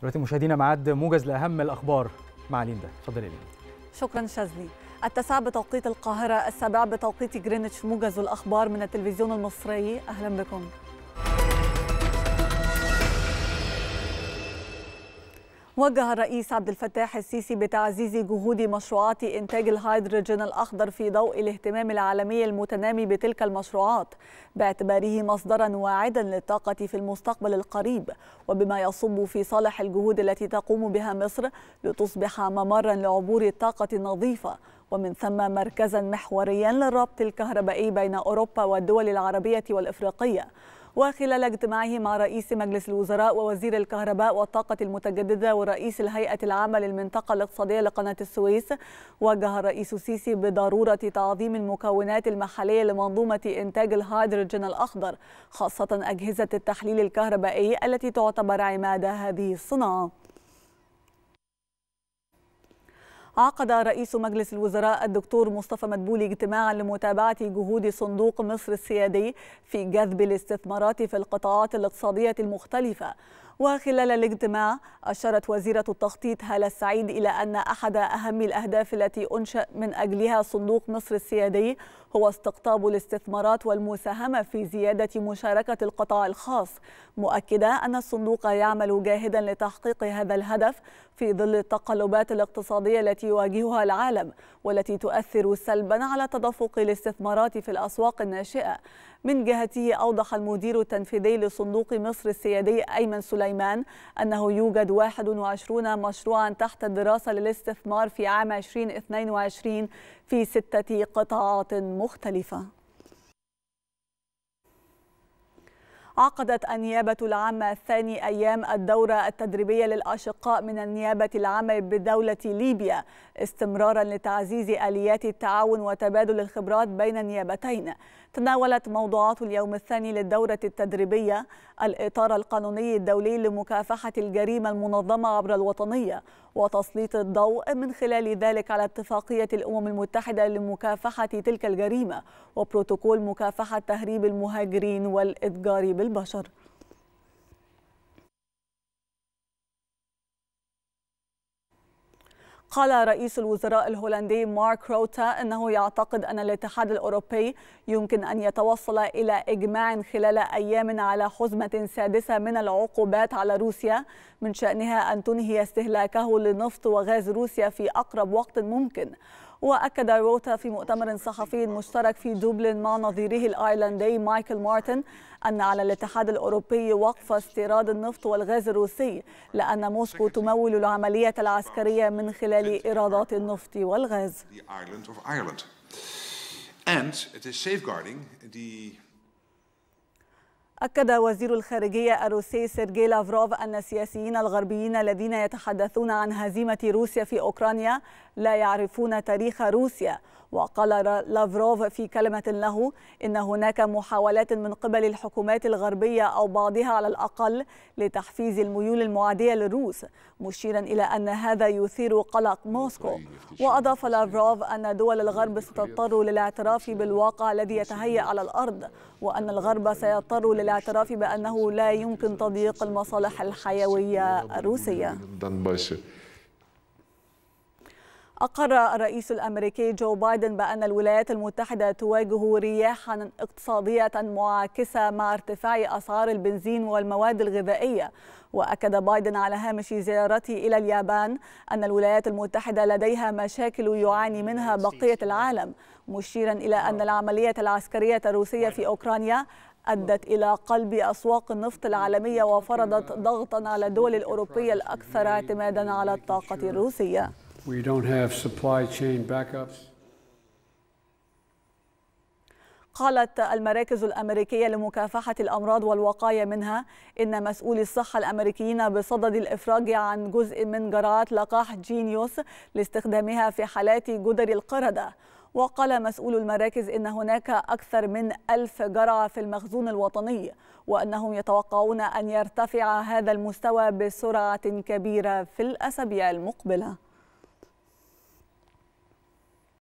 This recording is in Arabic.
دلوقتي مشاهدينا معاد موجز لاهم الاخبار مع ليندا اتفضلي ليندا شكرا شاذلي التسعة بتوقيت القاهرة السابعة بتوقيت جرينتش موجز الأخبار من التلفزيون المصري أهلا بكم وجه الرئيس عبد الفتاح السيسي بتعزيز جهود مشروعات إنتاج الهيدروجين الأخضر في ضوء الاهتمام العالمي المتنامي بتلك المشروعات باعتباره مصدرا واعدا للطاقة في المستقبل القريب وبما يصب في صالح الجهود التي تقوم بها مصر لتصبح ممرا لعبور الطاقة النظيفة ومن ثم مركزا محوريا للربط الكهربائي بين أوروبا والدول العربية والإفريقية وخلال اجتماعه مع رئيس مجلس الوزراء ووزير الكهرباء والطاقة المتجددة ورئيس الهيئة العامة للمنطقة الاقتصادية لقناة السويس وجه الرئيس السيسي بضرورة تعظيم المكونات المحلية لمنظومة إنتاج الهيدروجين الأخضر خاصة أجهزة التحليل الكهربائي التي تعتبر عماد هذه الصناعة عقد رئيس مجلس الوزراء الدكتور مصطفى مدبولي اجتماعا لمتابعة جهود صندوق مصر السيادي في جذب الاستثمارات في القطاعات الاقتصادية المختلفة وخلال الاجتماع أشارت وزيرة التخطيط هالة السعيد إلى أن أحد أهم الأهداف التي أنشأ من أجلها صندوق مصر السيادي هو استقطاب الاستثمارات والمساهمة في زيادة مشاركة القطاع الخاص مؤكدة أن الصندوق يعمل جاهدا لتحقيق هذا الهدف في ظل التقلبات الاقتصادية التي يواجهها العالم والتي تؤثر سلبا على تدفق الاستثمارات في الأسواق الناشئة من جهته أوضح المدير التنفيذي لصندوق مصر السيادي أيمن سليمان أنه يوجد 21 مشروعا تحت الدراسة للاستثمار في عام 2022 في ستة قطاعات مختلفة عقدت النيابة العامة ثاني أيام الدورة التدريبية للأشقاء من النيابة العامة بدولة ليبيا استمرارا لتعزيز آليات التعاون وتبادل الخبرات بين النيابتين تناولت موضوعات اليوم الثاني للدورة التدريبية الإطار القانوني الدولي لمكافحة الجريمة المنظمة عبر الوطنية وتسليط الضوء من خلال ذلك على اتفاقية الأمم المتحدة لمكافحة تلك الجريمة وبروتوكول مكافحة تهريب المهاجرين والإتجار بالبشر قال رئيس الوزراء الهولندي مارك روتا أنه يعتقد أن الاتحاد الأوروبي يمكن أن يتوصل إلى إجماع خلال أيام على حزمة سادسة من العقوبات على روسيا من شأنها أن تنهي استهلاكه لنفط وغاز روسيا في أقرب وقت ممكن وأكد روتا في مؤتمر صحفي مشترك في دوبلن مع نظيره الأيرلندي مايكل مارتن أن على الاتحاد الأوروبي وقف استيراد النفط والغاز الروسي لأن موسكو تمول العملية العسكرية من خلال إيرادات النفط والغاز. أكد وزير الخارجية الروسي سيرجي لافروف أن السياسيين الغربيين الذين يتحدثون عن هزيمة روسيا في أوكرانيا لا يعرفون تاريخ روسيا وقال لافروف في كلمة له إن هناك محاولات من قبل الحكومات الغربية أو بعضها على الأقل لتحفيز الميول المعادية للروس مشيرا إلى أن هذا يثير قلق موسكو وأضاف لافروف أن دول الغرب ستضطر للاعتراف بالواقع الذي يتهيأ على الأرض وأن الغرب سيضطر للاعتراف بأنه لا يمكن تضييق المصالح الحيوية الروسية أقر الرئيس الأمريكي جو بايدن بأن الولايات المتحدة تواجه رياحا اقتصادية معاكسة مع ارتفاع أسعار البنزين والمواد الغذائية وأكد بايدن على هامش زيارته إلى اليابان أن الولايات المتحدة لديها مشاكل يعاني منها بقية العالم مشيرا إلى أن العملية العسكرية الروسية في أوكرانيا أدت إلى قلب أسواق النفط العالمية وفرضت ضغطا على الدول الأوروبية الأكثر اعتمادا على الطاقة الروسية We don't have supply chain backups. قالت المراكز الأمريكية لمكافحة الأمراض والوقاية منها إن مسؤولي الصحة الأمريكيين بصدد الإفراج عن جزء من جرعات لقاح جينيوس لاستخدامها في حالات جدر القردة وقال مسؤول المراكز إن هناك أكثر من ألف جرعة في المخزون الوطني وأنهم يتوقعون أن يرتفع هذا المستوى بسرعة كبيرة في الأسابيع المقبلة